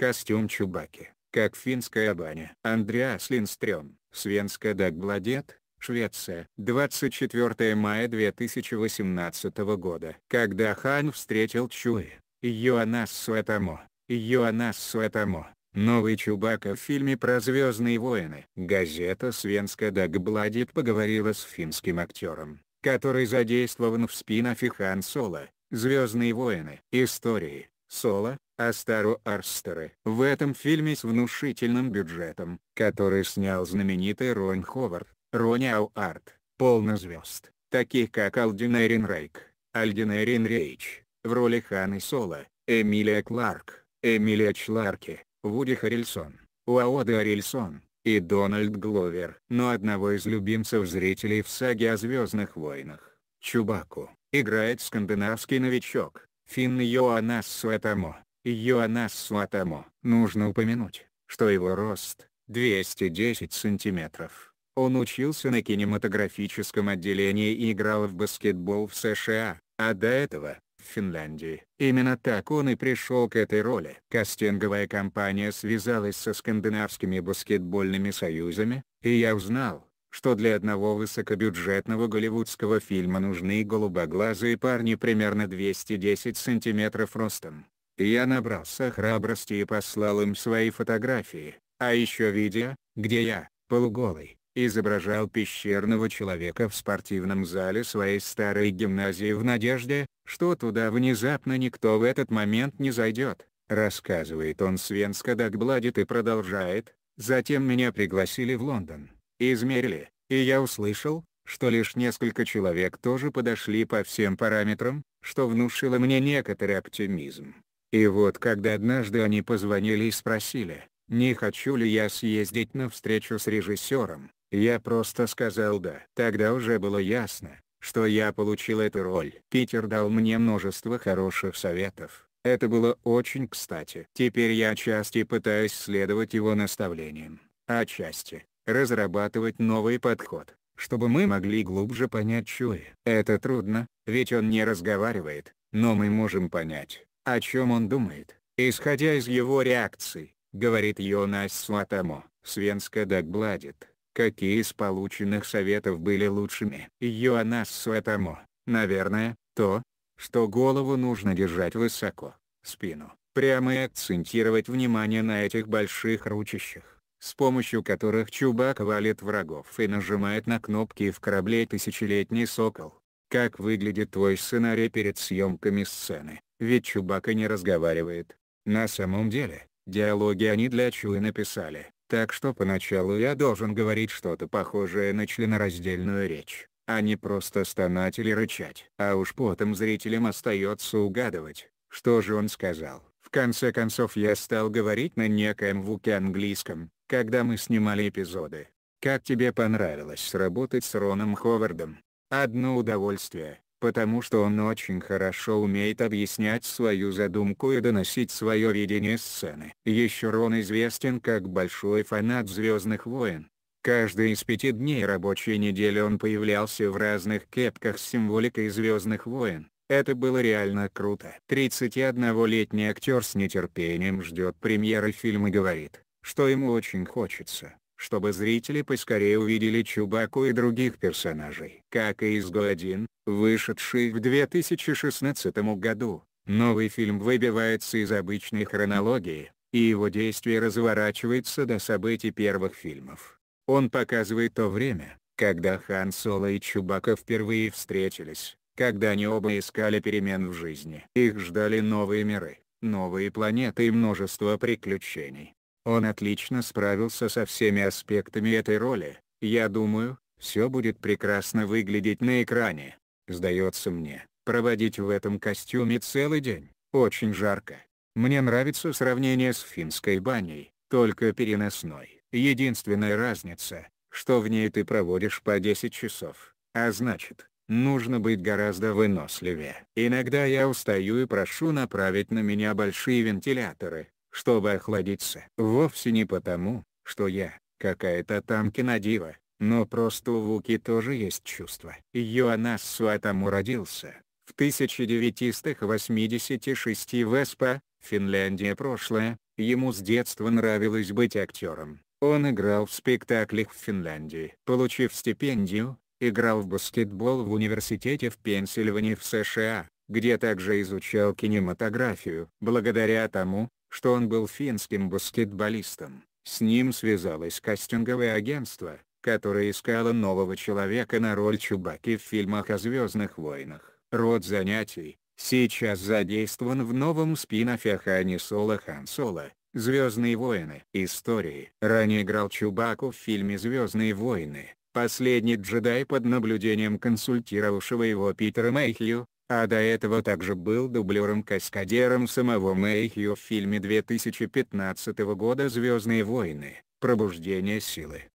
Костюм Чубаки, как финская баня. Андреас Линстрём, Свенска Дагбладет, Швеция. 24 мая 2018 года. Когда Хан встретил Чуи, Йоаннас Суэтамо, Йоаннас Суэтамо. Новый Чубака в фильме про «Звездные войны». Газета «Свенска Дагбладет поговорила с финским актером, который задействован в спин Хан Соло, «Звездные войны». Истории, Соло, Астару Арстеры. В этом фильме с внушительным бюджетом, который снял знаменитый Рон Ховард, Ронни Ауарт, полно звезд, таких как Алдин Эрин Рейк, Альдин Эрин Рейч, в роли Ханы Соло, Эмилия Кларк, Эмилия Чларки, Вуди Харрельсон, Уаода Харрельсон, и Дональд Гловер. Но одного из любимцев зрителей в саге о Звездных войнах, Чубаку, играет скандинавский новичок, Финн Йоаннас Суэтамо. Йоаннассу Атамо. Нужно упомянуть, что его рост – 210 сантиметров. Он учился на кинематографическом отделении и играл в баскетбол в США, а до этого – в Финляндии. Именно так он и пришел к этой роли. Кастинговая компания связалась со скандинавскими баскетбольными союзами, и я узнал, что для одного высокобюджетного голливудского фильма нужны голубоглазые парни примерно 210 сантиметров ростом я набрался храбрости и послал им свои фотографии, а еще видео, где я, полуголый, изображал пещерного человека в спортивном зале своей старой гимназии в надежде, что туда внезапно никто в этот момент не зайдет, рассказывает он Свенска Дагбладит и продолжает, затем меня пригласили в Лондон, измерили, и я услышал, что лишь несколько человек тоже подошли по всем параметрам, что внушило мне некоторый оптимизм. И вот когда однажды они позвонили и спросили, не хочу ли я съездить на встречу с режиссером, я просто сказал «да». Тогда уже было ясно, что я получил эту роль. Питер дал мне множество хороших советов. Это было очень кстати. Теперь я отчасти пытаюсь следовать его наставлениям, а отчасти — разрабатывать новый подход, чтобы мы могли глубже понять Чуи. Это трудно, ведь он не разговаривает, но мы можем понять, о чем он думает. Исходя из его реакции, говорит Йонас Сватамо, Свенска Дагбладит, какие из полученных советов были лучшими. Йонас Сватамо, наверное, то, что голову нужно держать высоко, спину, прямо и акцентировать внимание на этих больших ручищах с помощью которых Чубак валит врагов и нажимает на кнопки в корабле «Тысячелетний сокол». Как выглядит твой сценарий перед съемками сцены? Ведь Чубака не разговаривает. На самом деле, диалоги они для Чуи написали, так что поначалу я должен говорить что-то похожее на членораздельную речь, а не просто стонать или рычать. А уж потом зрителям остается угадывать, что же он сказал. В конце концов я стал говорить на некоем вуке английском, когда мы снимали эпизоды. Как тебе понравилось работать с Роном Ховардом? Одно удовольствие потому что он очень хорошо умеет объяснять свою задумку и доносить свое видение сцены. Еще Рон известен как большой фанат «Звездных войн». Каждый из пяти дней рабочей недели он появлялся в разных кепках с символикой «Звездных войн». Это было реально круто. 31-летний актер с нетерпением ждет премьеры фильма и говорит, что ему очень хочется чтобы зрители поскорее увидели Чубаку и других персонажей. Как и «Изгой-1», вышедший в 2016 году, новый фильм выбивается из обычной хронологии, и его действие разворачивается до событий первых фильмов. Он показывает то время, когда Хан Соло и Чубака впервые встретились, когда они оба искали перемен в жизни. Их ждали новые миры, новые планеты и множество приключений. Он отлично справился со всеми аспектами этой роли, я думаю, все будет прекрасно выглядеть на экране. Сдается мне, проводить в этом костюме целый день, очень жарко. Мне нравится сравнение с финской баней, только переносной. Единственная разница, что в ней ты проводишь по 10 часов, а значит, нужно быть гораздо выносливее. Иногда я устаю и прошу направить на меня большие вентиляторы, чтобы охладиться. Вовсе не потому, что я какая-то там кинодива, но просто у Вуки тоже есть чувства. Йоаннас Суатаму родился в 1986 в Эспо, Финляндия прошлое, ему с детства нравилось быть актером. Он играл в спектаклях в Финляндии. Получив стипендию, играл в баскетбол в университете в Пенсильвании в США, где также изучал кинематографию. Благодаря тому, что он был финским баскетболистом. С ним связалось кастинговое агентство, которое искало нового человека на роль Чубаки в фильмах о «Звездных войнах». Род занятий, сейчас задействован в новом спин-оффе Хани Соло Хан Соло, «Звездные войны. Истории». Ранее играл Чубаку в фильме «Звездные войны», Последний джедай под наблюдением консультировавшего его Питера Мэйхью, а до этого также был дублером-каскадером самого Мэйхью в фильме 2015 года «Звездные войны. Пробуждение силы».